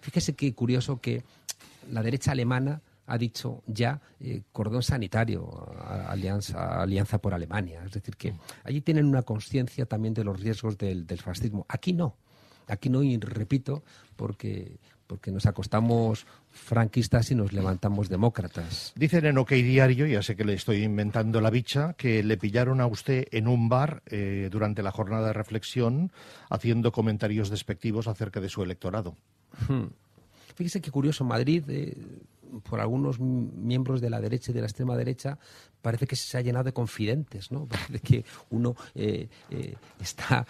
Fíjese qué curioso que la derecha alemana ha dicho ya eh, cordón sanitario, alianza, por Alemania. Es decir, que allí tienen una conciencia también de los riesgos del, fascismo. Aquí no. Aquí no, y repito, porque, nos acostamos franquistas y nos levantamos demócratas. Dicen en OK Diario, ya sé que le estoy inventando la bicha, que le pillaron a usted en un bar eh, durante la jornada de reflexión haciendo comentarios despectivos acerca de su electorado. Hmm. Fíjese qué curioso, Madrid, eh, por algunos miembros de la derecha y de la extrema derecha, parece que se ha llenado de confidentes, ¿no? Parece que uno eh, eh, está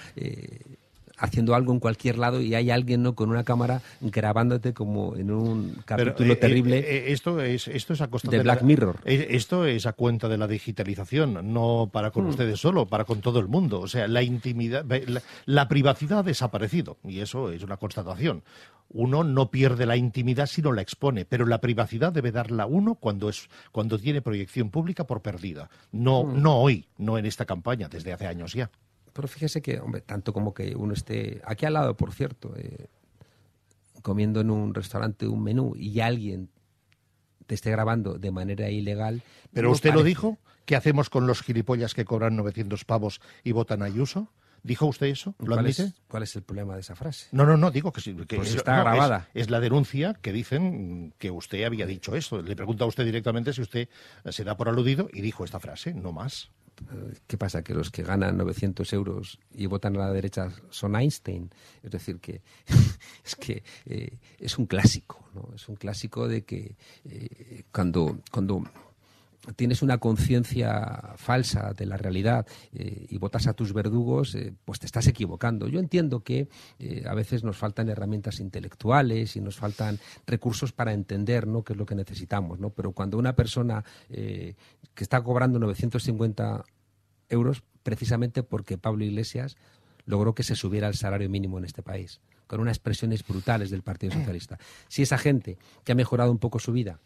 haciendo algo en cualquier lado y hay alguien ¿no? con una cámara grabándote como en un capítulo eh, eh, terrible. Eh, esto, es, esto es a de, Black Mirror. Esto es a cuenta de la digitalización, no para con mm. ustedes solo, para con todo el mundo. O sea, la intimidad, la, privacidad ha desaparecido y eso es una constatación uno no pierde la intimidad si no la expone, pero la privacidad debe darla uno cuando es cuando tiene proyección pública por perdida. No, mm. no hoy, no en esta campaña, desde hace años ya. Pero fíjese que, hombre, tanto como que uno esté aquí al lado, por cierto, eh, comiendo en un restaurante un menú y alguien te esté grabando de manera ilegal. Pero usted lo dijo, ¿qué hacemos con los gilipollas que cobran 900 pavos y votan a Ayuso? ¿Dijo usted eso? ¿Lo ¿Cuál admite? ¿Cuál es el problema de esa frase? No, no, no, digo que, pues está grabada. Es, es, la denuncia que dicen que usted había dicho eso. Le pregunta a usted directamente si usted se da por aludido y dijo esta frase, no más. Eh, ¿Qué pasa? ¿Que los que ganan 900 euros y votan a la derecha son Einstein? Es decir, que es, que, eh, es un clásico, ¿no? Es un clásico de que eh, cuando, cuando tienes una conciencia falsa de la realidad eh, y votas a tus verdugos, eh, pues te estás equivocando. Yo entiendo que eh, a veces nos faltan herramientas intelectuales y nos faltan recursos para entender qué es lo que necesitamos, ¿no? pero cuando una persona que está cobrando 950 euros precisamente porque Pablo Iglesias logró que se subiera el salario mínimo en este país, con unas presiones brutales del Partido Socialista. Si esa gente que ha mejorado un poco su vida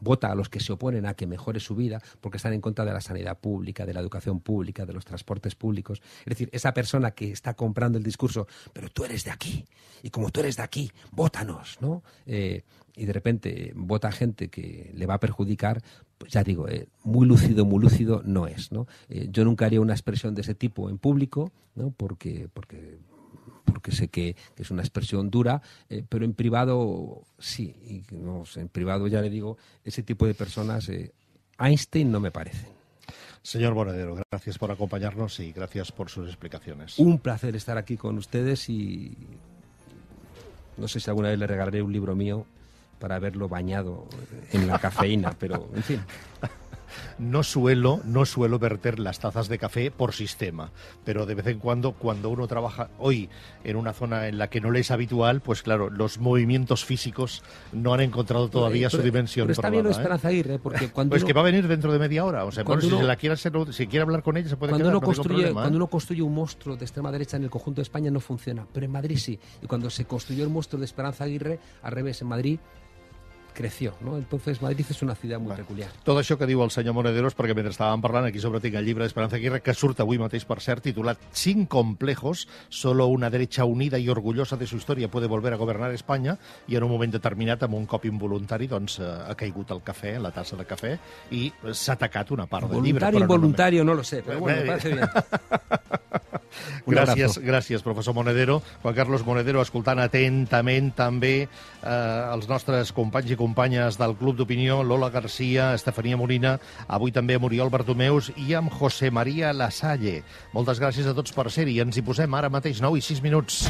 vota a los que se oponen a que mejore su vida porque están en contra de la sanidad pública, de la educación pública, de los transportes públicos. Es decir, esa persona que está comprando el discurso, pero tú eres de aquí, y como tú eres de aquí, vótanos, ¿no? Eh, y de repente vota gente que le va a perjudicar, pues ya digo, eh, muy lúcido, muy lúcido no es, ¿no? Eh, yo nunca haría una expresión de ese tipo en público, ¿no? Porque, porque porque sé que, es una expresión dura, eh, pero en privado sí, y en privado ya le digo, ese tipo de personas, eh, Einstein no me parecen. Señor Boredero, gracias por acompañarnos y gracias por sus explicaciones. Un placer estar aquí con ustedes y no sé si alguna vez le regalaré un libro mío para haberlo bañado en la cafeína, pero en fin. no suelo, no suelo verter las tazas de café por sistema, pero de vez en cuando, cuando uno trabaja hoy en una zona en la que no le es habitual, pues claro, los movimientos físicos no han encontrado todavía su dimensión. Pero está bien Esperanza ¿eh? Aguirre, porque pues cuando pues que va a venir dentro de media hora, o sea, si quiere hablar con ella se puede. Cuando quedar, uno construye, ¿eh? cuando uno construye un monstruo de extrema derecha en el conjunto de España no funciona, pero en Madrid sí, y cuando se construyó el monstruo de Esperanza Aguirre, al revés, en Madrid creció. No? Entonces Madrid és una ciutat molt peculiar. Tot això que diu el senyor Monederos, perquè mentre estàvem parlant aquí sobre tinc el llibre d'Esperanza Aguirre, que surt avui mateix, per cert, titulat Cinc complejos, solo una derecha unida i orgullosa de su historia puede volver a governar Espanya, i en un moment determinat, amb un cop involuntari, doncs, eh, ha caigut el cafè, la tassa de cafè, i eh, s'ha atacat una part del llibre. Voluntari, involuntari, no, no lo sé, però bueno, me parece bien. gràcies, gràcies, professor Monedero. Juan Carlos Monedero, escoltant atentament també eh, els nostres companys i companyes del Club d'Opinió, Lola Garcia, Estefania Molina, avui també a Muriol Bartomeus i amb José María Lasalle. Moltes gràcies a tots per ser-hi. Ens hi posem ara mateix 9 i 6 minuts.